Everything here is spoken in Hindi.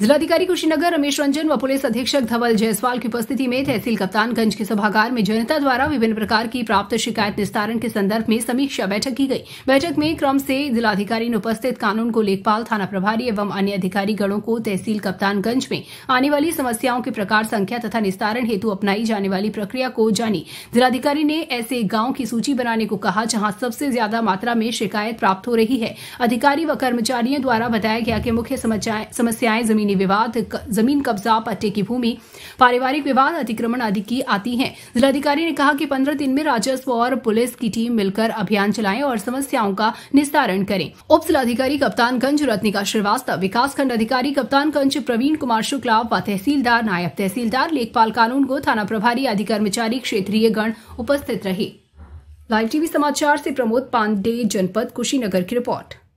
जिलाधिकारी कुशीनगर रमेश रंजन व पुलिस अधीक्षक धवल जायसवाल की उपस्थिति में तहसील कप्तानगंज के सभागार में जनता द्वारा विभिन्न प्रकार की प्राप्त शिकायत निस्तारण के संदर्भ में समीक्षा बैठक की गई बैठक में क्रम से जिलाधिकारी ने उपस्थित कानून को लेखपाल थाना प्रभारी एवं अन्य अधिकारी गणों को तहसील कप्तानगंज में आने वाली समस्याओं के प्रकार संख्या तथा निस्तारण हेतु अपनाई जाने वाली प्रक्रिया को जानी जिलाधिकारी ने ऐसे गांव की सूची बनाने को कहा जहां सबसे ज्यादा मात्रा में शिकायत प्राप्त हो रही है अधिकारी व कर्मचारियों द्वारा बताया गया कि मुख्य समस्याएं जमीन जमीनी विवाद जमीन कब्जा पट्टे की भूमि पारिवारिक विवाद अतिक्रमण आदि की आती है जिलाधिकारी ने कहा कि पंद्रह दिन में राजस्व और पुलिस की टीम मिलकर अभियान चलाएं और समस्याओं का निस्तारण करें उप जिलाधिकारी कप्तानगंज रत्निका श्रीवास्तव विकास खंड अधिकारी कप्तानगंज प्रवीण कुमार शुक्ला व तहसीलदार नायब तहसीलदार लेखपाल कानून को थाना प्रभारी आदि कर्मचारी क्षेत्रीय गण उपस्थित रहे लाइव टीवी समाचार से प्रमोद पांडे जनपद कुशीनगर की रिपोर्ट